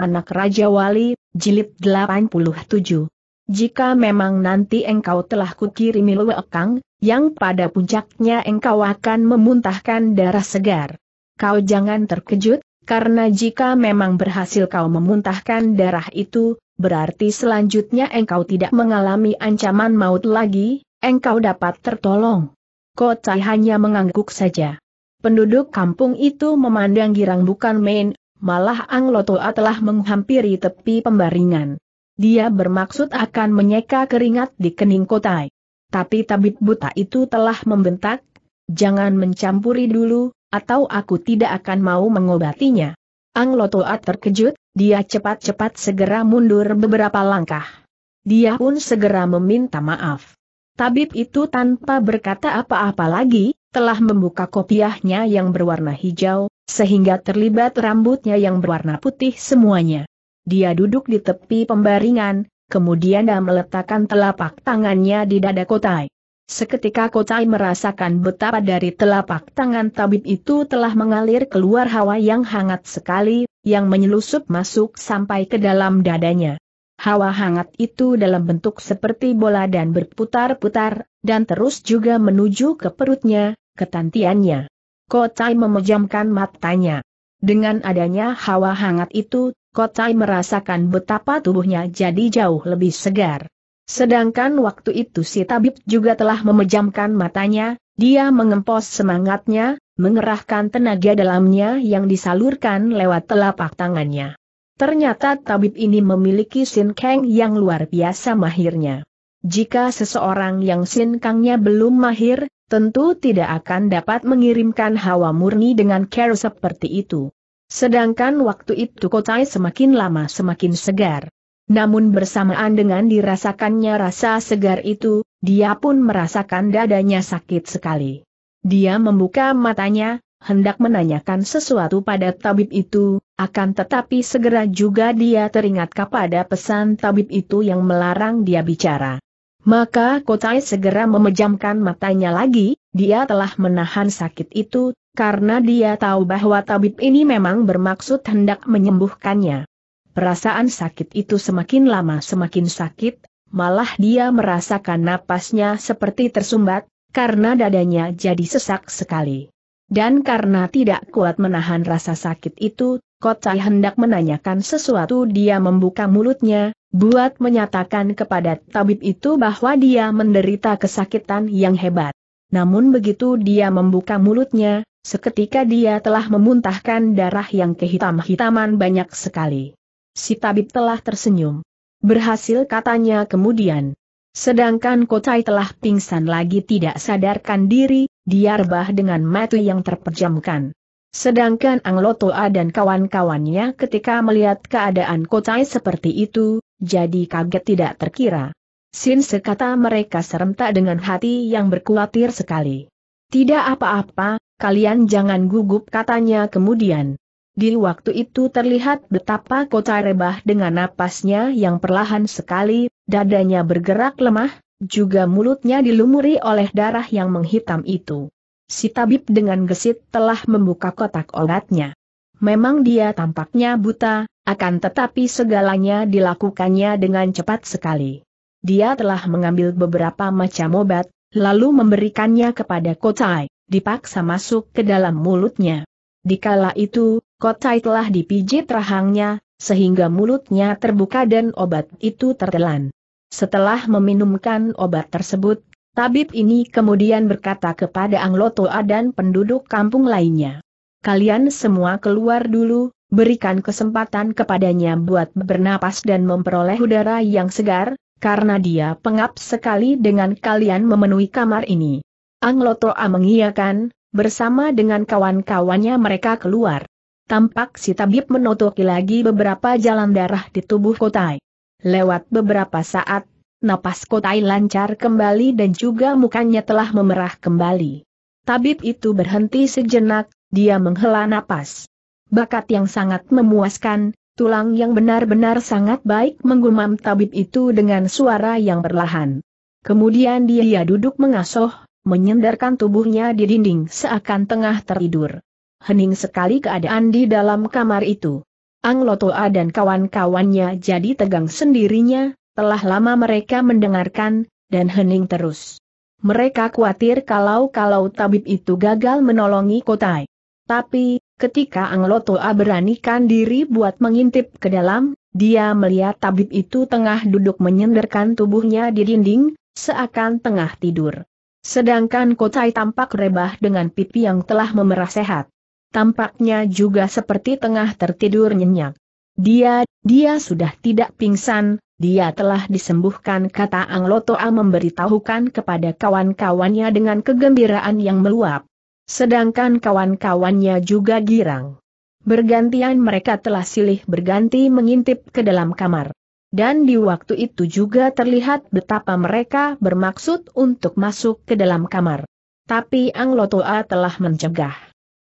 Anak Raja Wali, Jilid 87. Jika memang nanti engkau telah kukirimi luekang, yang pada puncaknya engkau akan memuntahkan darah segar. Kau jangan terkejut, karena jika memang berhasil kau memuntahkan darah itu, berarti selanjutnya engkau tidak mengalami ancaman maut lagi, engkau dapat tertolong. Kocai hanya mengangguk saja. Penduduk kampung itu memandang girang bukan main, malah Lotoa telah menghampiri tepi pembaringan. Dia bermaksud akan menyeka keringat di kening kotai. Tapi tabib buta itu telah membentak, jangan mencampuri dulu, atau aku tidak akan mau mengobatinya. Lotoa terkejut, dia cepat-cepat segera mundur beberapa langkah. Dia pun segera meminta maaf. Tabib itu tanpa berkata apa-apa lagi, telah membuka kopiahnya yang berwarna hijau, sehingga terlibat rambutnya yang berwarna putih semuanya. Dia duduk di tepi pembaringan, kemudian dia meletakkan telapak tangannya di dada Kotai. Seketika Kotai merasakan betapa dari telapak tangan tabib itu telah mengalir keluar hawa yang hangat sekali, yang menyelusup masuk sampai ke dalam dadanya. Hawa hangat itu dalam bentuk seperti bola dan berputar-putar, dan terus juga menuju ke perutnya, ke Kotai memejamkan matanya. Dengan adanya hawa hangat itu, Kotai merasakan betapa tubuhnya jadi jauh lebih segar. Sedangkan waktu itu si tabib juga telah memejamkan matanya, dia mengempos semangatnya, mengerahkan tenaga dalamnya yang disalurkan lewat telapak tangannya. Ternyata tabib ini memiliki sin keng yang luar biasa mahirnya. Jika seseorang yang sin kengnya belum mahir, tentu tidak akan dapat mengirimkan hawa murni dengan care seperti itu. Sedangkan waktu itu Kotai semakin lama semakin segar. Namun bersamaan dengan dirasakannya rasa segar itu, dia pun merasakan dadanya sakit sekali. Dia membuka matanya, hendak menanyakan sesuatu pada tabib itu, akan tetapi segera juga dia teringat kepada pesan tabib itu yang melarang dia bicara. Maka Kotai segera memejamkan matanya lagi, dia telah menahan sakit itu, karena dia tahu bahwa tabib ini memang bermaksud hendak menyembuhkannya. Perasaan sakit itu semakin lama semakin sakit, malah dia merasakan napasnya seperti tersumbat, karena dadanya jadi sesak sekali. Dan karena tidak kuat menahan rasa sakit itu, Kotai hendak menanyakan sesuatu dia membuka mulutnya, buat menyatakan kepada tabib itu bahwa dia menderita kesakitan yang hebat. Namun begitu dia membuka mulutnya, seketika dia telah memuntahkan darah yang kehitam-hitaman banyak sekali. Si tabib telah tersenyum. Berhasil katanya kemudian. Sedangkan Kotai telah pingsan lagi tidak sadarkan diri, dia rebah dengan mata yang terpejamkan. Sedangkan Anglotoa dan kawan-kawannya ketika melihat keadaan Kotai seperti itu, jadi kaget tidak terkira. Sin sekata mereka serentak dengan hati yang berkulatir sekali. Tidak apa-apa, kalian jangan gugup katanya kemudian. Di waktu itu terlihat betapa kota rebah dengan napasnya yang perlahan sekali, dadanya bergerak lemah, juga mulutnya dilumuri oleh darah yang menghitam itu. Si tabib dengan gesit telah membuka kotak obatnya. Memang dia tampaknya buta, akan tetapi segalanya dilakukannya dengan cepat sekali. Dia telah mengambil beberapa macam obat, lalu memberikannya kepada Kotai, dipaksa masuk ke dalam mulutnya. Dikala itu, Kotai telah dipijit rahangnya, sehingga mulutnya terbuka dan obat itu tertelan. Setelah meminumkan obat tersebut, tabib ini kemudian berkata kepada Anglotoa dan penduduk kampung lainnya kalian semua keluar dulu, berikan kesempatan kepadanya buat bernapas dan memperoleh udara yang segar, karena dia pengap sekali dengan kalian memenuhi kamar ini. Anglotoa mengiyakan, bersama dengan kawan-kawannya mereka keluar. Tampak si tabib menotoki lagi beberapa jalan darah di tubuh Kotai. Lewat beberapa saat, napas Kotai lancar kembali dan juga mukanya telah memerah kembali. Tabib itu berhenti sejenak, dia menghela napas. Bakat yang sangat memuaskan, tulang yang benar-benar sangat baik menggumam tabib itu dengan suara yang perlahan. Kemudian dia duduk mengasuh, menyendarkan tubuhnya di dinding seakan tengah tertidur. Hening sekali keadaan di dalam kamar itu. Lotoa dan kawan-kawannya jadi tegang sendirinya, telah lama mereka mendengarkan, dan hening terus. Mereka khawatir kalau-kalau tabib itu gagal menolongi Kotai. Tapi, ketika Anglotoa beranikan diri buat mengintip ke dalam, dia melihat tabib itu tengah duduk menyenderkan tubuhnya di dinding, seakan tengah tidur. Sedangkan Kotai tampak rebah dengan pipi yang telah memerah sehat. Tampaknya juga seperti tengah tertidur nyenyak. Dia, dia sudah tidak pingsan, dia telah disembuhkan kata Anglotoa memberitahukan kepada kawan-kawannya dengan kegembiraan yang meluap. Sedangkan kawan-kawannya juga girang. Bergantian mereka telah silih berganti mengintip ke dalam kamar. Dan di waktu itu juga terlihat betapa mereka bermaksud untuk masuk ke dalam kamar. Tapi Ang telah mencegah.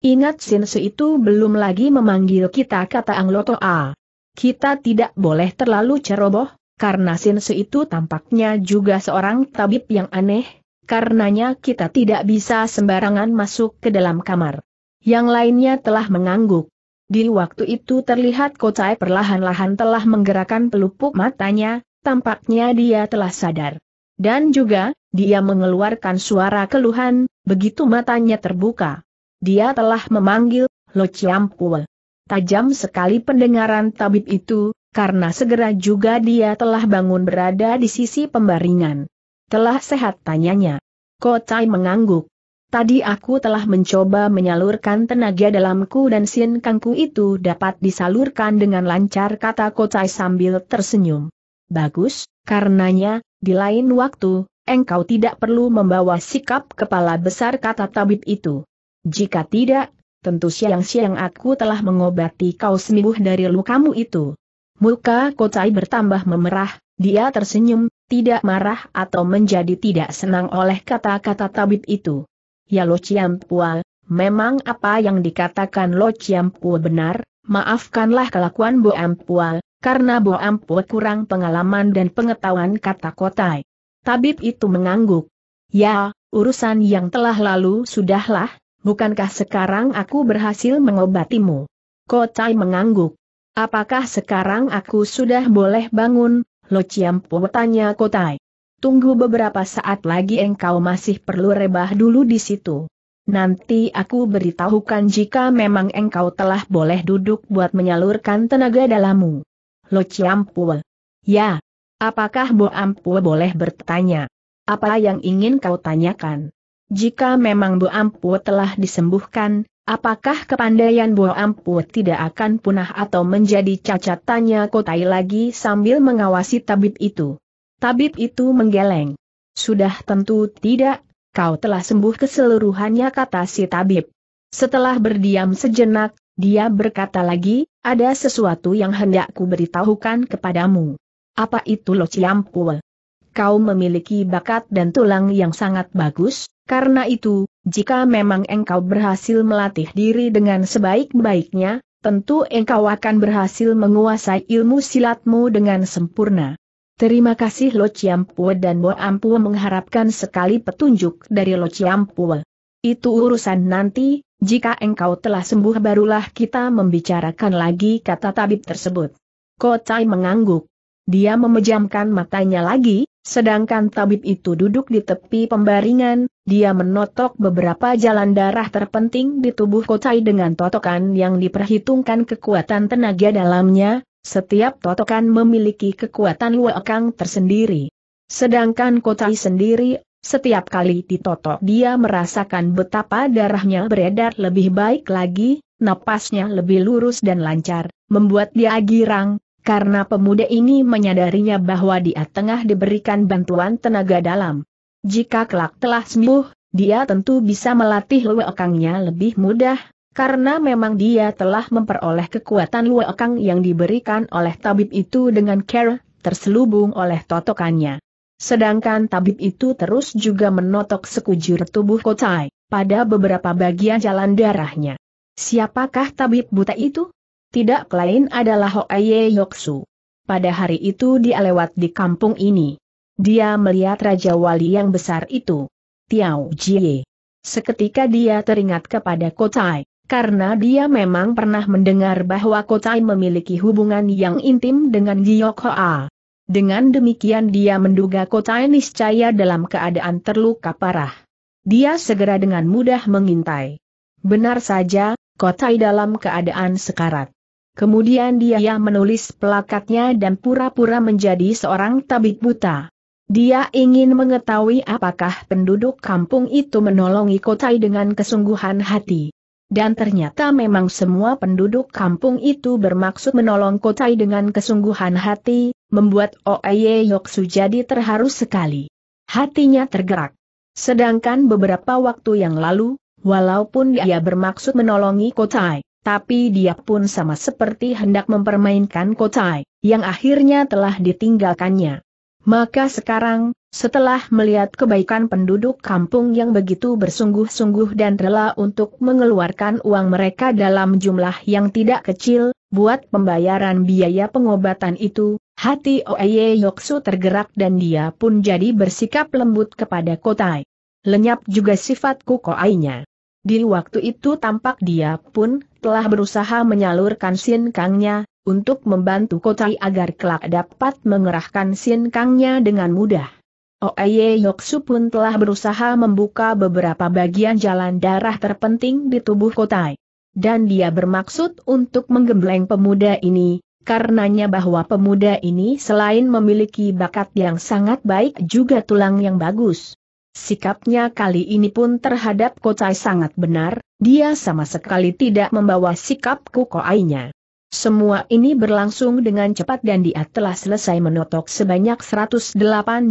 Ingat Sinsu itu belum lagi memanggil kita kata Ang Kita tidak boleh terlalu ceroboh, karena Sinsu itu tampaknya juga seorang tabib yang aneh, Karenanya kita tidak bisa sembarangan masuk ke dalam kamar. Yang lainnya telah mengangguk. Di waktu itu terlihat Kocai perlahan-lahan telah menggerakkan pelupuk matanya, tampaknya dia telah sadar. Dan juga, dia mengeluarkan suara keluhan, begitu matanya terbuka. Dia telah memanggil, Lo Tajam sekali pendengaran tabib itu, karena segera juga dia telah bangun berada di sisi pembaringan. Telah sehat tanyanya. Kotai mengangguk. Tadi aku telah mencoba menyalurkan tenaga dalamku dan sin kangku itu dapat disalurkan dengan lancar kata Kotai sambil tersenyum. Bagus, karenanya, di lain waktu, engkau tidak perlu membawa sikap kepala besar kata tabib itu. Jika tidak, tentu siang-siang aku telah mengobati kau sembuh dari lukamu itu. Muka Kotai bertambah memerah, dia tersenyum, tidak marah atau menjadi tidak senang oleh kata-kata tabib itu. Ya Lo Ciampua, memang apa yang dikatakan Lo Ciampua benar, maafkanlah kelakuan Bo Ampua, karena Bo Ampua kurang pengalaman dan pengetahuan kata kotai. Tabib itu mengangguk. Ya, urusan yang telah lalu sudahlah, bukankah sekarang aku berhasil mengobatimu? Kotai mengangguk. Apakah sekarang aku sudah boleh bangun, Lo Chiam Po tanya Kotai. Tunggu beberapa saat lagi engkau masih perlu rebah dulu di situ. Nanti aku beritahukan jika memang engkau telah boleh duduk buat menyalurkan tenaga dalammu. Lo Chiam Po. Ya. Apakah Bo Ampua boleh bertanya? Apa yang ingin kau tanyakan? Jika memang Bu Ampu telah disembuhkan, Apakah kepandaian Bo Ampu tidak akan punah atau menjadi cacat tanya Kotai lagi sambil mengawasi tabib itu. Tabib itu menggeleng. Sudah tentu tidak, kau telah sembuh keseluruhannya kata si tabib. Setelah berdiam sejenak, dia berkata lagi, ada sesuatu yang hendak ku beritahukan kepadamu. Apa itu Lo Ciampul? Kau memiliki bakat dan tulang yang sangat bagus, karena itu, jika memang engkau berhasil melatih diri dengan sebaik-baiknya, tentu engkau akan berhasil menguasai ilmu silatmu dengan sempurna. Terima kasih Lo Chiampue dan Bo Ampue mengharapkan sekali petunjuk dari Lo Chiampue. Itu urusan nanti, jika engkau telah sembuh barulah kita membicarakan lagi kata tabib tersebut. Kocai mengangguk. Dia memejamkan matanya lagi, Sedangkan tabib itu duduk di tepi pembaringan, dia menotok beberapa jalan darah terpenting di tubuh Kotai dengan totokan yang diperhitungkan kekuatan tenaga dalamnya, setiap totokan memiliki kekuatan luakang tersendiri. Sedangkan Kotai sendiri, setiap kali ditotok dia merasakan betapa darahnya beredar lebih baik lagi, napasnya lebih lurus dan lancar, membuat dia girang, karena pemuda ini menyadarinya bahwa dia tengah diberikan bantuan tenaga dalam. Jika kelak telah sembuh, dia tentu bisa melatih luekangnya lebih mudah, karena memang dia telah memperoleh kekuatan luekang yang diberikan oleh tabib itu dengan care, terselubung oleh totokannya. Sedangkan tabib itu terus juga menotok sekujur tubuh Kotai, pada beberapa bagian jalan darahnya. Siapakah tabib buta itu? tidak lain adalah Hoaye Yoksu. Pada hari itu dia lewat di kampung ini. Dia melihat Raja Wali yang besar itu. Tiao Jie. Seketika dia teringat kepada Kotai, karena dia memang pernah mendengar bahwa Kotai memiliki hubungan yang intim dengan Giyok Hoa. Dengan demikian dia menduga Kotai niscaya dalam keadaan terluka parah. Dia segera dengan mudah mengintai. Benar saja, Kotai dalam keadaan sekarat. Kemudian dia menulis pelakatnya dan pura-pura menjadi seorang tabib buta. Dia ingin mengetahui apakah penduduk kampung itu menolongi Kotai dengan kesungguhan hati. Dan ternyata memang semua penduduk kampung itu bermaksud menolong Kotai dengan kesungguhan hati, membuat Oeye Yoksu jadi terharu sekali. Hatinya tergerak. Sedangkan beberapa waktu yang lalu, walaupun dia bermaksud menolongi Kotai, tapi dia pun sama seperti hendak mempermainkan Kotai, yang akhirnya telah ditinggalkannya. Maka sekarang, setelah melihat kebaikan penduduk kampung yang begitu bersungguh-sungguh dan rela untuk mengeluarkan uang mereka dalam jumlah yang tidak kecil, buat pembayaran biaya pengobatan itu, hati Oye Yoksu tergerak dan dia pun jadi bersikap lembut kepada Kotai. Lenyap juga sifat kukoainya. Di waktu itu tampak dia pun telah berusaha menyalurkan sin kangnya, untuk membantu Kotai agar kelak dapat mengerahkan sin kangnya dengan mudah. Oeye oh, Yoksu pun telah berusaha membuka beberapa bagian jalan darah terpenting di tubuh Kotai. Dan dia bermaksud untuk menggembleng pemuda ini, karenanya bahwa pemuda ini selain memiliki bakat yang sangat baik juga tulang yang bagus. Sikapnya kali ini pun terhadap Kocai sangat benar, dia sama sekali tidak membawa sikap kukoainya. Semua ini berlangsung dengan cepat dan dia telah selesai menotok sebanyak 108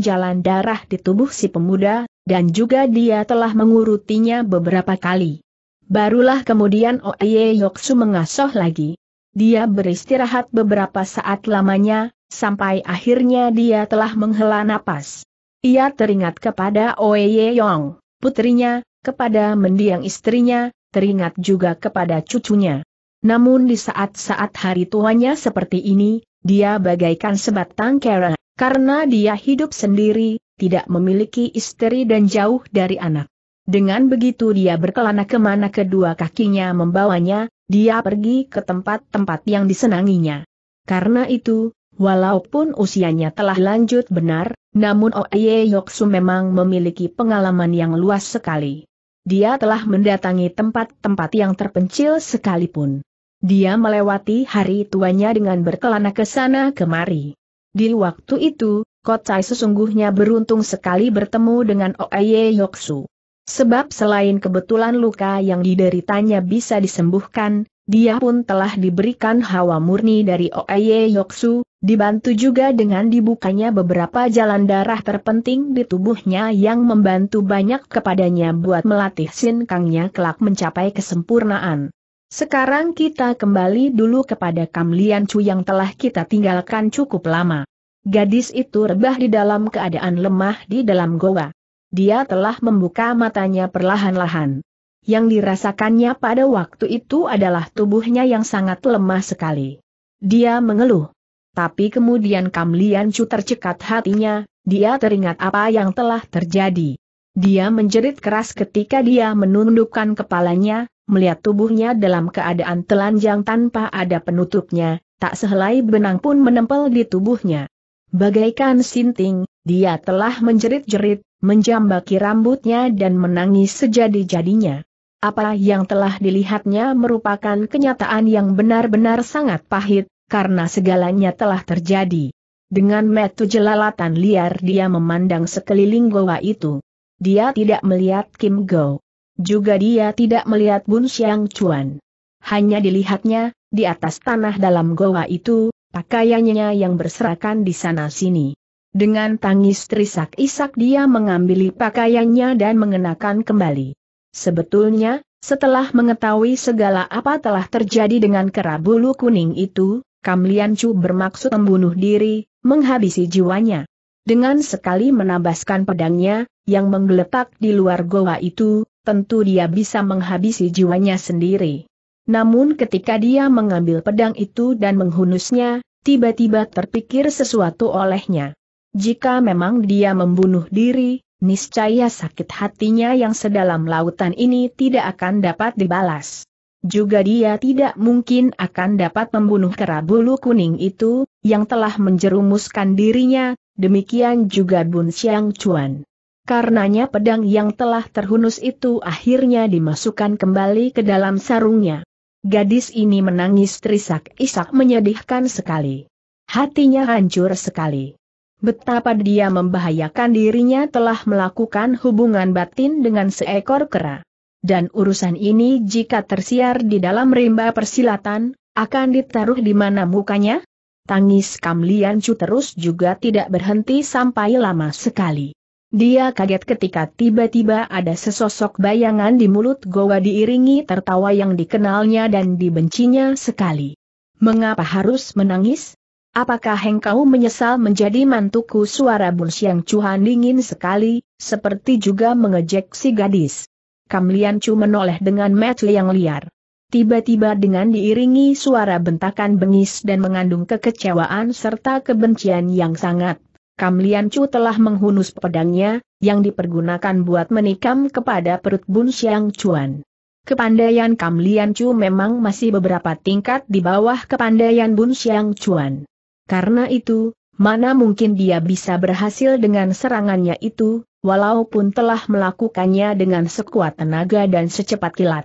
jalan darah di tubuh si pemuda, dan juga dia telah mengurutinya beberapa kali. Barulah kemudian Oye Yoksu mengasuh lagi. Dia beristirahat beberapa saat lamanya, sampai akhirnya dia telah menghela napas. Ia teringat kepada Oye Yong, putrinya, kepada mendiang istrinya, teringat juga kepada cucunya. Namun di saat-saat hari tuanya seperti ini, dia bagaikan sebatang kera, karena dia hidup sendiri, tidak memiliki istri dan jauh dari anak. Dengan begitu dia berkelana kemana kedua kakinya membawanya, dia pergi ke tempat-tempat yang disenanginya. Karena itu, Walaupun usianya telah lanjut benar, namun Oye Yoksu memang memiliki pengalaman yang luas sekali. Dia telah mendatangi tempat-tempat yang terpencil sekalipun. Dia melewati hari tuanya dengan berkelana ke sana kemari. Di waktu itu, Kocai sesungguhnya beruntung sekali bertemu dengan Oye Yoksu. Sebab selain kebetulan luka yang dideritanya bisa disembuhkan, dia pun telah diberikan hawa murni dari Oeye Yoksu, dibantu juga dengan dibukanya beberapa jalan darah terpenting di tubuhnya yang membantu banyak kepadanya buat melatih Sin Kangnya kelak mencapai kesempurnaan. Sekarang kita kembali dulu kepada Kam Lian Chu yang telah kita tinggalkan cukup lama. Gadis itu rebah di dalam keadaan lemah di dalam goa. Dia telah membuka matanya perlahan-lahan. Yang dirasakannya pada waktu itu adalah tubuhnya yang sangat lemah sekali. Dia mengeluh. Tapi kemudian Kam Lian Chu tercekat hatinya, dia teringat apa yang telah terjadi. Dia menjerit keras ketika dia menundukkan kepalanya, melihat tubuhnya dalam keadaan telanjang tanpa ada penutupnya, tak sehelai benang pun menempel di tubuhnya. Bagaikan sinting, dia telah menjerit-jerit, menjambaki rambutnya dan menangis sejadi-jadinya. Apa yang telah dilihatnya merupakan kenyataan yang benar-benar sangat pahit, karena segalanya telah terjadi. Dengan metu jelalatan liar dia memandang sekeliling goa itu. Dia tidak melihat Kim Go. Juga dia tidak melihat Bun Xiang Chuan. Hanya dilihatnya, di atas tanah dalam goa itu, pakaiannya yang berserakan di sana-sini. Dengan tangis terisak-isak dia mengambili pakaiannya dan mengenakan kembali. Sebetulnya, setelah mengetahui segala apa telah terjadi dengan bulu kuning itu, Lian Chu bermaksud membunuh diri, menghabisi jiwanya. Dengan sekali menabaskan pedangnya, yang menggeletak di luar goa itu, tentu dia bisa menghabisi jiwanya sendiri. Namun ketika dia mengambil pedang itu dan menghunusnya, tiba-tiba terpikir sesuatu olehnya. Jika memang dia membunuh diri, niscaya sakit hatinya yang sedalam lautan ini tidak akan dapat dibalas. Juga dia tidak mungkin akan dapat membunuh kera bulu kuning itu, yang telah menjerumuskan dirinya, demikian juga Bun Xiang Chuan. Karenanya pedang yang telah terhunus itu akhirnya dimasukkan kembali ke dalam sarungnya. Gadis ini menangis trisak isak menyedihkan sekali. Hatinya hancur sekali. Betapa dia membahayakan dirinya telah melakukan hubungan batin dengan seekor kera. Dan urusan ini jika tersiar di dalam rimba persilatan, akan ditaruh di mana mukanya? Tangis Kamlian Chu terus juga tidak berhenti sampai lama sekali. Dia kaget ketika tiba-tiba ada sesosok bayangan di mulut goa diiringi tertawa yang dikenalnya dan dibencinya sekali. Mengapa harus menangis? Apakah engkau menyesal menjadi mantuku suara Bun Siang Cuhan dingin sekali, seperti juga mengejek si gadis. Kam Lian Chu menoleh dengan mata yang liar. Tiba-tiba dengan diiringi suara bentakan bengis dan mengandung kekecewaan serta kebencian yang sangat. Kam Lian Chu telah menghunus pedangnya, yang dipergunakan buat menikam kepada perut Bun Siang Cuan. Kepandaian Kam Lian Chu memang masih beberapa tingkat di bawah kepandaian Bun Siang Cuan. Karena itu, mana mungkin dia bisa berhasil dengan serangannya itu, walaupun telah melakukannya dengan sekuat tenaga dan secepat kilat.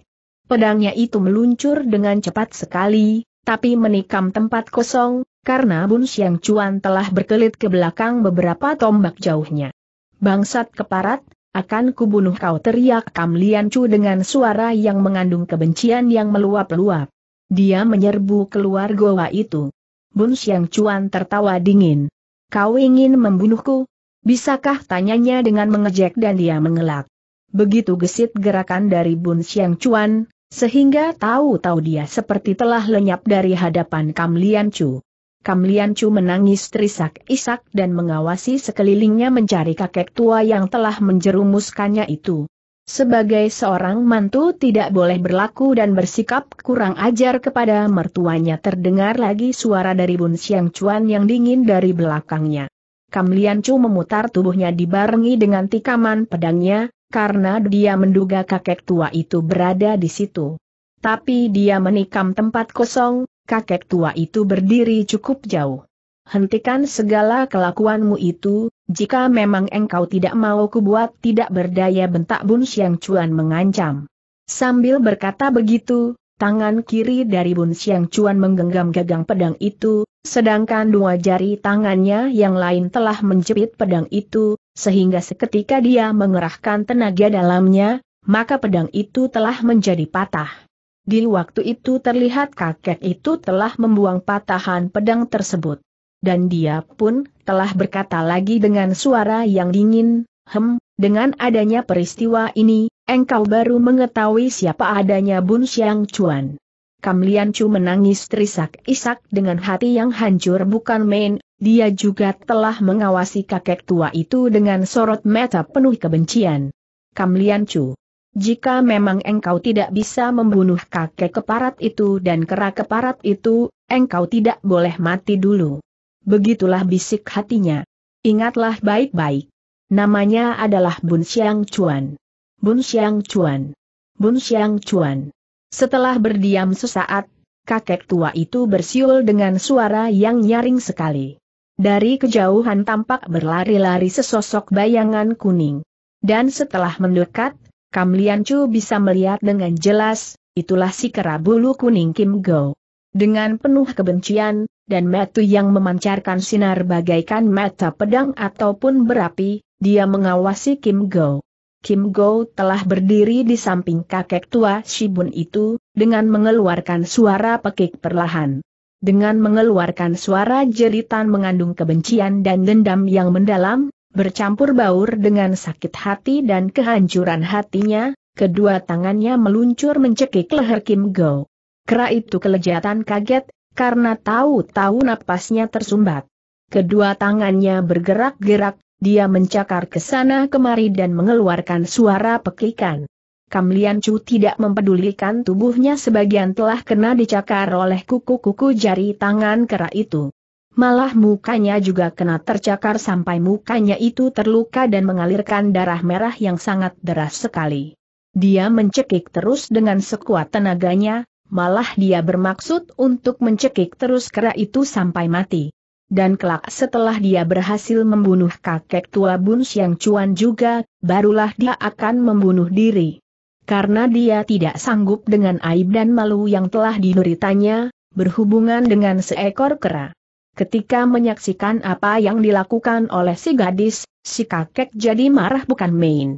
Pedangnya itu meluncur dengan cepat sekali, tapi menikam tempat kosong, karena Bun Siang Cuan telah berkelit ke belakang beberapa tombak jauhnya. Bangsat keparat, akan kubunuh kau teriak Kam Lian Chu dengan suara yang mengandung kebencian yang meluap-luap. Dia menyerbu keluar goa itu. Bun Siang Chuan tertawa dingin. Kau ingin membunuhku? Bisakah tanyanya dengan mengejek dan dia mengelak. Begitu gesit gerakan dari Bun Siang Chuan, sehingga tahu-tahu dia seperti telah lenyap dari hadapan Kam Lian Chu. Kam Lian Chu menangis terisak-isak dan mengawasi sekelilingnya mencari kakek tua yang telah menjerumuskannya itu. Sebagai seorang mantu tidak boleh berlaku dan bersikap kurang ajar kepada mertuanya terdengar lagi suara dari Bun Siang Chuan yang dingin dari belakangnya. Kam Lian Chu memutar tubuhnya dibarengi dengan tikaman pedangnya, karena dia menduga kakek tua itu berada di situ. Tapi dia menikam tempat kosong, kakek tua itu berdiri cukup jauh. Hentikan segala kelakuanmu itu, jika memang engkau tidak mau kubuat tidak berdaya bentak Bun Siang Chuan mengancam. Sambil berkata begitu, tangan kiri dari Bun Siang Chuan menggenggam gagang pedang itu, sedangkan dua jari tangannya yang lain telah menjepit pedang itu, sehingga seketika dia mengerahkan tenaga dalamnya, maka pedang itu telah menjadi patah. Di waktu itu terlihat kakek itu telah membuang patahan pedang tersebut. Dan dia pun telah berkata lagi dengan suara yang dingin, Hem, dengan adanya peristiwa ini, engkau baru mengetahui siapa adanya Bun Siang Chuan. Kam Lian Chu menangis terisak-isak dengan hati yang hancur bukan main, dia juga telah mengawasi kakek tua itu dengan sorot mata penuh kebencian. Kam Lian Chu, jika memang engkau tidak bisa membunuh kakek keparat itu dan kera keparat itu, engkau tidak boleh mati dulu. Begitulah bisik hatinya. Ingatlah baik-baik. Namanya adalah Bun Xiang Chuan. Bun Xiang Chuan. Bun Xiang Chuan. Setelah berdiam sesaat, kakek tua itu bersiul dengan suara yang nyaring sekali. Dari kejauhan tampak berlari-lari sesosok bayangan kuning. Dan setelah mendekat, Kam Lian Chu bisa melihat dengan jelas, itulah si kera bulu kuning Kim Go. Dengan penuh kebencian, dan metu yang memancarkan sinar bagaikan mata pedang ataupun berapi, dia mengawasi Kim Go. Kim Go telah berdiri di samping kakek tua Shibun itu, dengan mengeluarkan suara pekik perlahan. Dengan mengeluarkan suara jeritan mengandung kebencian dan dendam yang mendalam, bercampur baur dengan sakit hati dan kehancuran hatinya, kedua tangannya meluncur mencekik leher Kim Go. Kera itu kelejatan kaget, karena tahu-tahu napasnya tersumbat. Kedua tangannya bergerak-gerak, dia mencakar ke sana kemari dan mengeluarkan suara pekikan. Lian Chu tidak mempedulikan tubuhnya sebagian telah kena dicakar oleh kuku-kuku jari tangan kera itu. Malah mukanya juga kena tercakar sampai mukanya itu terluka dan mengalirkan darah merah yang sangat deras sekali. Dia mencekik terus dengan sekuat tenaganya, Malah dia bermaksud untuk mencekik terus kera itu sampai mati. Dan kelak setelah dia berhasil membunuh kakek tua Bun yang cuan juga, barulah dia akan membunuh diri. Karena dia tidak sanggup dengan aib dan malu yang telah dideritanya, berhubungan dengan seekor kera. Ketika menyaksikan apa yang dilakukan oleh si gadis, si kakek jadi marah bukan main.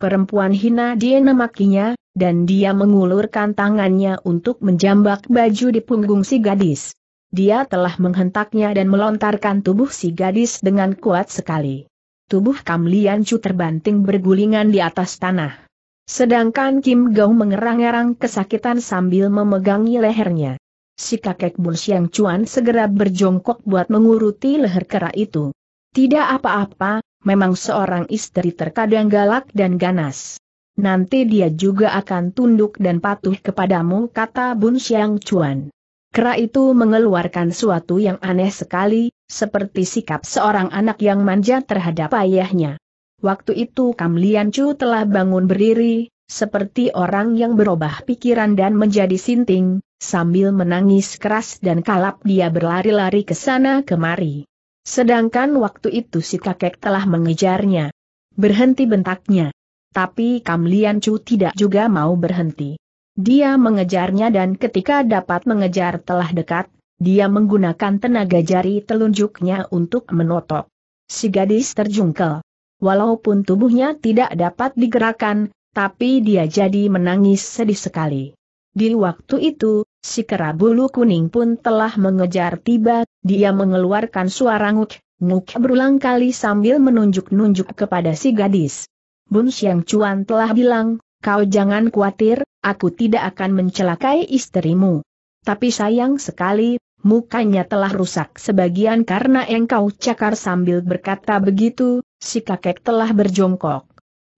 Perempuan hina dia namakinya, dan dia mengulurkan tangannya untuk menjambak baju di punggung si gadis. Dia telah menghentaknya dan melontarkan tubuh si gadis dengan kuat sekali. Tubuh Kam Lian Chu terbanting bergulingan di atas tanah. Sedangkan Kim Gao mengerang-erang kesakitan sambil memegangi lehernya. Si kakek Bun Siang Chuan segera berjongkok buat menguruti leher kera itu. Tidak apa-apa, memang seorang istri terkadang galak dan ganas nanti dia juga akan tunduk dan patuh kepadamu kata Bun Xiang Chuan. Kera itu mengeluarkan suatu yang aneh sekali, seperti sikap seorang anak yang manja terhadap ayahnya. Waktu itu Kam Lian Chu telah bangun berdiri, seperti orang yang berubah pikiran dan menjadi sinting, sambil menangis keras dan kalap dia berlari-lari ke sana kemari. Sedangkan waktu itu si kakek telah mengejarnya. Berhenti bentaknya tapi Kam Lian Chu tidak juga mau berhenti. Dia mengejarnya dan ketika dapat mengejar telah dekat, dia menggunakan tenaga jari telunjuknya untuk menotok. Si gadis terjungkel. Walaupun tubuhnya tidak dapat digerakkan, tapi dia jadi menangis sedih sekali. Di waktu itu, si bulu kuning pun telah mengejar tiba, dia mengeluarkan suara nguk, nguk berulang kali sambil menunjuk-nunjuk kepada si gadis. Bun Siang cuan telah bilang, kau jangan khawatir, aku tidak akan mencelakai istrimu. Tapi sayang sekali, mukanya telah rusak sebagian karena engkau cakar sambil berkata begitu, si kakek telah berjongkok.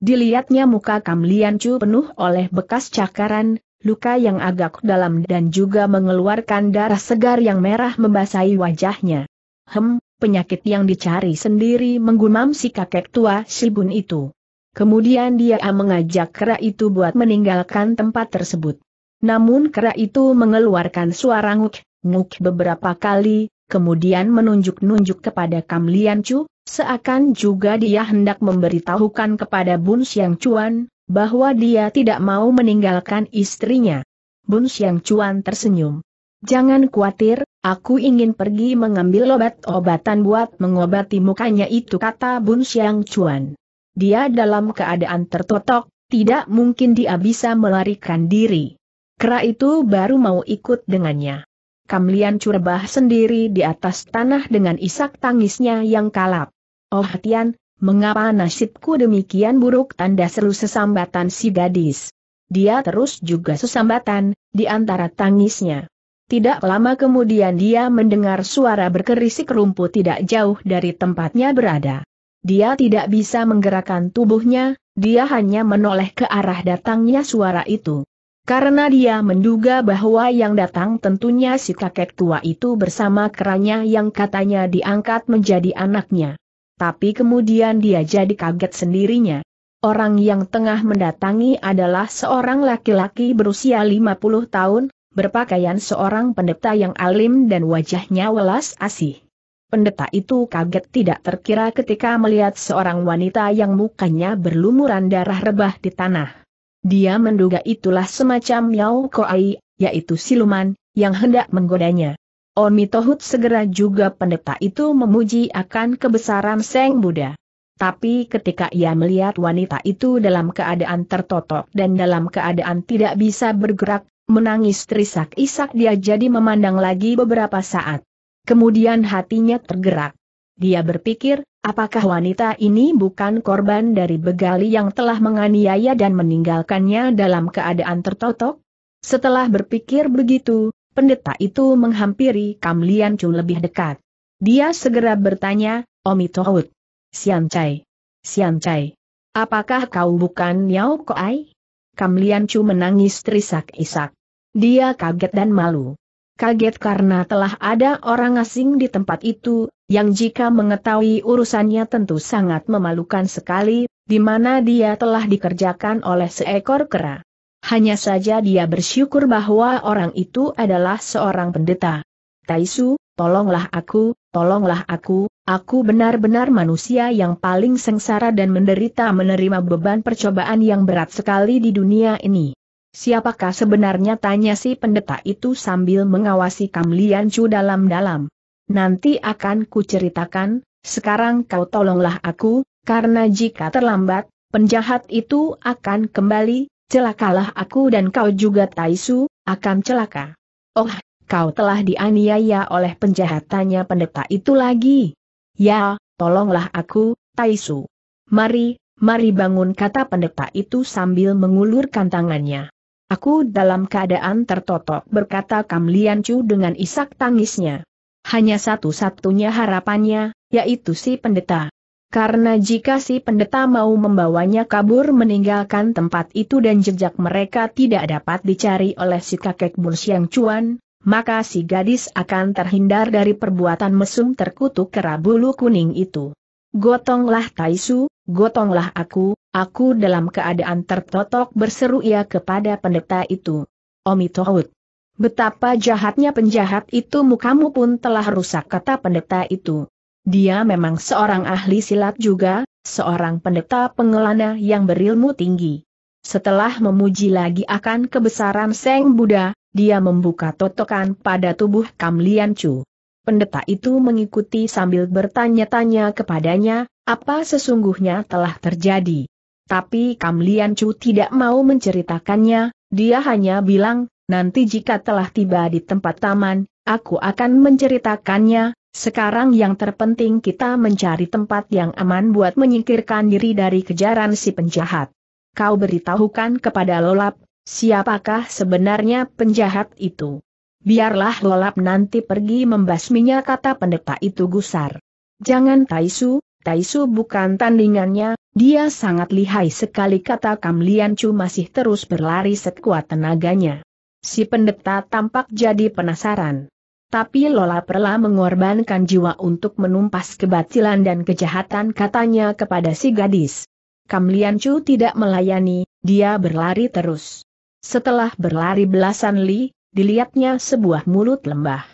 Dilihatnya muka Kam Lian penuh oleh bekas cakaran, luka yang agak dalam dan juga mengeluarkan darah segar yang merah membasahi wajahnya. Hem, penyakit yang dicari sendiri menggumam si kakek tua si bun itu. Kemudian dia mengajak kera itu buat meninggalkan tempat tersebut. Namun kera itu mengeluarkan suara nguk, nguk beberapa kali, kemudian menunjuk-nunjuk kepada Kam Lian Chu, seakan juga dia hendak memberitahukan kepada Bun Siang Chuan, bahwa dia tidak mau meninggalkan istrinya. Bun Siang Chuan tersenyum. Jangan khawatir, aku ingin pergi mengambil obat-obatan buat mengobati mukanya itu kata Bun Siang Chuan. Dia dalam keadaan tertotok, tidak mungkin dia bisa melarikan diri. Kera itu baru mau ikut dengannya. Kamlian curbah sendiri di atas tanah dengan isak tangisnya yang kalap. Oh Tian, mengapa nasibku demikian buruk tanda seru sesambatan si gadis. Dia terus juga sesambatan, di antara tangisnya. Tidak lama kemudian dia mendengar suara berkerisik rumput tidak jauh dari tempatnya berada. Dia tidak bisa menggerakkan tubuhnya, dia hanya menoleh ke arah datangnya suara itu. Karena dia menduga bahwa yang datang tentunya si kakek tua itu bersama keranya yang katanya diangkat menjadi anaknya. Tapi kemudian dia jadi kaget sendirinya. Orang yang tengah mendatangi adalah seorang laki-laki berusia 50 tahun, berpakaian seorang pendeta yang alim dan wajahnya welas asih. Pendeta itu kaget tidak terkira ketika melihat seorang wanita yang mukanya berlumuran darah rebah di tanah. Dia menduga itulah semacam Yao Koai, yaitu siluman, yang hendak menggodanya. Omitohut segera juga pendeta itu memuji akan kebesaran Seng Buddha. Tapi ketika ia melihat wanita itu dalam keadaan tertotok dan dalam keadaan tidak bisa bergerak, menangis terisak-isak dia jadi memandang lagi beberapa saat. Kemudian hatinya tergerak. Dia berpikir, apakah wanita ini bukan korban dari begali yang telah menganiaya dan meninggalkannya dalam keadaan tertotok? Setelah berpikir begitu, pendeta itu menghampiri Kamlian Chu lebih dekat. Dia segera bertanya, Omi Tohut. Sian Chai. Sian Chai. Apakah kau bukan Yao Koai? Kamlian Chu menangis terisak-isak. Dia kaget dan malu kaget karena telah ada orang asing di tempat itu, yang jika mengetahui urusannya tentu sangat memalukan sekali, di mana dia telah dikerjakan oleh seekor kera. Hanya saja dia bersyukur bahwa orang itu adalah seorang pendeta. Taisu, tolonglah aku, tolonglah aku, aku benar-benar manusia yang paling sengsara dan menderita menerima beban percobaan yang berat sekali di dunia ini. Siapakah sebenarnya tanya si pendeta itu sambil mengawasi Kamlian Chu dalam-dalam. Nanti akan kuceritakan, sekarang kau tolonglah aku, karena jika terlambat, penjahat itu akan kembali, celakalah aku dan kau juga Taisu, akan celaka. Oh, kau telah dianiaya oleh penjahat pendeta itu lagi. Ya, tolonglah aku, Taisu. Mari, mari bangun kata pendeta itu sambil mengulurkan tangannya. Aku dalam keadaan tertotok berkata Kam Lian Chu dengan isak tangisnya. Hanya satu-satunya harapannya, yaitu si pendeta. Karena jika si pendeta mau membawanya kabur meninggalkan tempat itu dan jejak mereka tidak dapat dicari oleh si kakek Bursiang yang Chuan, maka si gadis akan terhindar dari perbuatan mesum terkutuk kerabulu kuning itu. Gotonglah Taisu, gotonglah aku, Aku dalam keadaan tertotok berseru ia kepada pendeta itu. Omi Tohut. Betapa jahatnya penjahat itu mukamu pun telah rusak kata pendeta itu. Dia memang seorang ahli silat juga, seorang pendeta pengelana yang berilmu tinggi. Setelah memuji lagi akan kebesaran Seng Buddha, dia membuka totokan pada tubuh Kam Lian Chu. Pendeta itu mengikuti sambil bertanya-tanya kepadanya, apa sesungguhnya telah terjadi. Tapi Kam Lian Chu tidak mau menceritakannya, dia hanya bilang, nanti jika telah tiba di tempat taman, aku akan menceritakannya, sekarang yang terpenting kita mencari tempat yang aman buat menyingkirkan diri dari kejaran si penjahat. Kau beritahukan kepada Lolap, siapakah sebenarnya penjahat itu. Biarlah Lolap nanti pergi membasminya kata pendeta itu gusar. Jangan Taisu, Taisu bukan tandingannya, dia sangat lihai sekali kata Kam Lian Chu masih terus berlari sekuat tenaganya. Si pendeta tampak jadi penasaran. Tapi Lola Perla mengorbankan jiwa untuk menumpas kebatilan dan kejahatan katanya kepada si gadis. Kam Lian Chu tidak melayani, dia berlari terus. Setelah berlari belasan li, dilihatnya sebuah mulut lembah.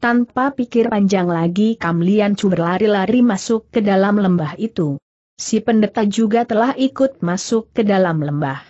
Tanpa pikir panjang lagi Kam Lian Chu berlari-lari masuk ke dalam lembah itu. Si pendeta juga telah ikut masuk ke dalam lembah.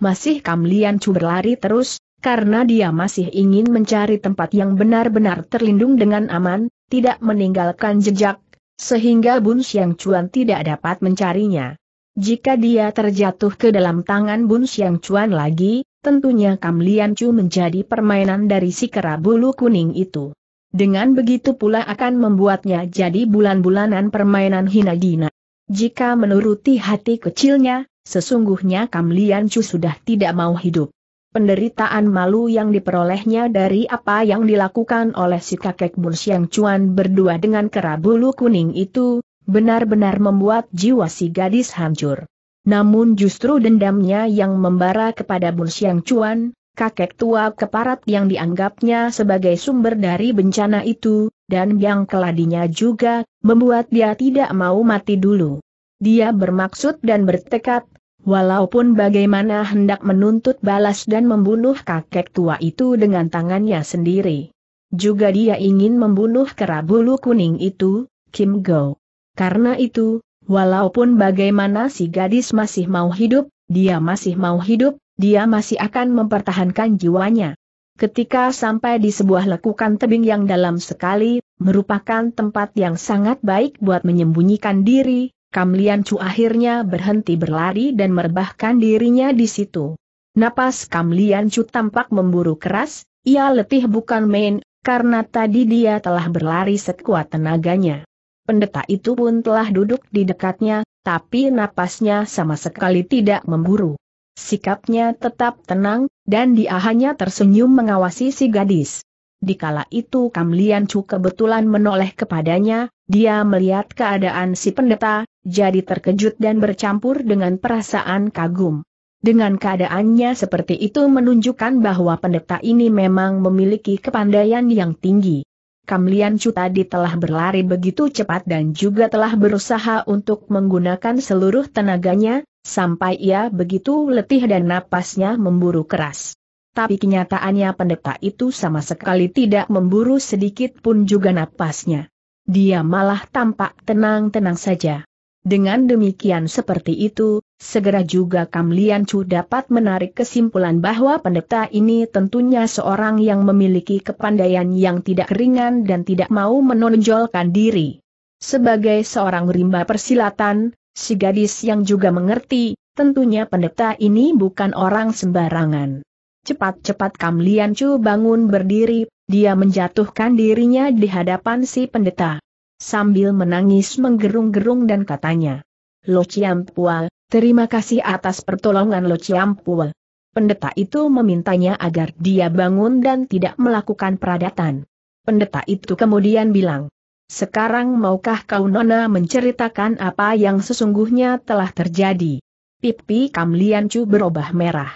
Masih Kamlian Chu berlari terus, karena dia masih ingin mencari tempat yang benar-benar terlindung dengan aman, tidak meninggalkan jejak, sehingga Bun yang Chuan tidak dapat mencarinya. Jika dia terjatuh ke dalam tangan Bun yang Chuan lagi, tentunya Kamlian Chu menjadi permainan dari si kera bulu kuning itu. Dengan begitu pula akan membuatnya jadi bulan-bulanan permainan hina-dina. Jika menuruti hati kecilnya, sesungguhnya Kam Lian Chu sudah tidak mau hidup. Penderitaan malu yang diperolehnya dari apa yang dilakukan oleh si kakek Bun cuan Chuan berdua dengan kerabulu kuning itu, benar-benar membuat jiwa si gadis hancur. Namun justru dendamnya yang membara kepada Bun cuan, Chuan, kakek tua keparat yang dianggapnya sebagai sumber dari bencana itu, dan yang keladinya juga, membuat dia tidak mau mati dulu. Dia bermaksud dan bertekad, walaupun bagaimana hendak menuntut balas dan membunuh kakek tua itu dengan tangannya sendiri. Juga dia ingin membunuh kerabulu kuning itu, Kim Go. Karena itu, walaupun bagaimana si gadis masih mau hidup, dia masih mau hidup, dia masih akan mempertahankan jiwanya. Ketika sampai di sebuah lekukan tebing yang dalam sekali, merupakan tempat yang sangat baik buat menyembunyikan diri, Kamlian Chu akhirnya berhenti berlari dan merebahkan dirinya di situ. Napas Kamlian Chu tampak memburu keras, ia letih bukan main, karena tadi dia telah berlari sekuat tenaganya. Pendeta itu pun telah duduk di dekatnya, tapi napasnya sama sekali tidak memburu. Sikapnya tetap tenang, dan dia hanya tersenyum mengawasi si gadis. Di kala itu Kam Lian Chu kebetulan menoleh kepadanya, dia melihat keadaan si pendeta, jadi terkejut dan bercampur dengan perasaan kagum. Dengan keadaannya seperti itu menunjukkan bahwa pendeta ini memang memiliki kepandaian yang tinggi. Kam Lian Chu tadi telah berlari begitu cepat dan juga telah berusaha untuk menggunakan seluruh tenaganya, sampai ia begitu letih dan napasnya memburu keras. Tapi kenyataannya pendeta itu sama sekali tidak memburu sedikit pun juga napasnya. Dia malah tampak tenang-tenang saja. Dengan demikian seperti itu, segera juga Kam Lian Chu dapat menarik kesimpulan bahwa pendeta ini tentunya seorang yang memiliki kepandaian yang tidak ringan dan tidak mau menonjolkan diri. Sebagai seorang rimba persilatan, Si gadis yang juga mengerti, tentunya pendeta ini bukan orang sembarangan. Cepat-cepat Kamlian Chu bangun berdiri, dia menjatuhkan dirinya di hadapan si pendeta. Sambil menangis menggerung-gerung dan katanya, Lo Ciampual, terima kasih atas pertolongan Lo Ciampual. Pendeta itu memintanya agar dia bangun dan tidak melakukan peradatan. Pendeta itu kemudian bilang, sekarang maukah kau Nona menceritakan apa yang sesungguhnya telah terjadi? Pipi Kamlian Chu berubah merah.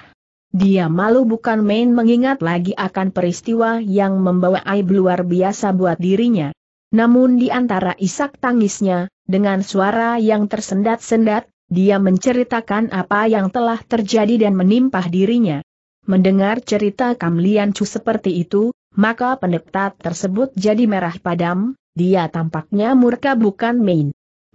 Dia malu bukan main mengingat lagi akan peristiwa yang membawa aib luar biasa buat dirinya. Namun di antara isak tangisnya, dengan suara yang tersendat-sendat, dia menceritakan apa yang telah terjadi dan menimpah dirinya. Mendengar cerita Kamlian Chu seperti itu, maka pendeta tersebut jadi merah padam, dia tampaknya murka bukan main.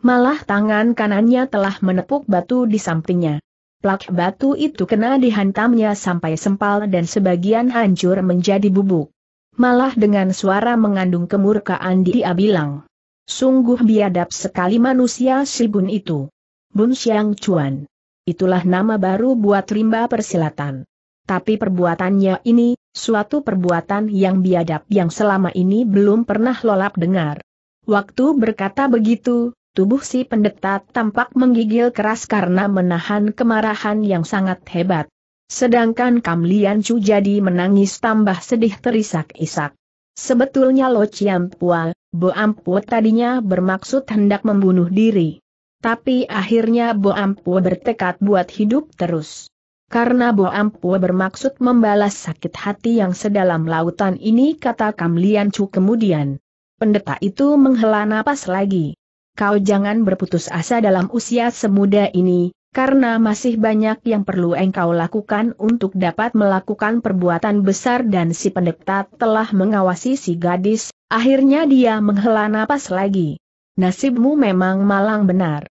Malah tangan kanannya telah menepuk batu di sampingnya. Plak batu itu kena dihantamnya sampai sempal dan sebagian hancur menjadi bubuk. Malah dengan suara mengandung kemurkaan dia bilang. Sungguh biadab sekali manusia si Bun itu. Bun Xiang Chuan. Itulah nama baru buat rimba persilatan tapi perbuatannya ini, suatu perbuatan yang biadab yang selama ini belum pernah lolap dengar. Waktu berkata begitu, tubuh si pendeta tampak menggigil keras karena menahan kemarahan yang sangat hebat. Sedangkan Kamlian Chu jadi menangis tambah sedih terisak-isak. Sebetulnya Lo Chiam Pua, Bo Ampu tadinya bermaksud hendak membunuh diri. Tapi akhirnya Bo Ampu bertekad buat hidup terus. Karena Bo Ampu bermaksud membalas sakit hati yang sedalam lautan ini kata Kam Lian Chu kemudian. Pendeta itu menghela napas lagi. Kau jangan berputus asa dalam usia semuda ini, karena masih banyak yang perlu engkau lakukan untuk dapat melakukan perbuatan besar dan si pendeta telah mengawasi si gadis, akhirnya dia menghela napas lagi. Nasibmu memang malang benar.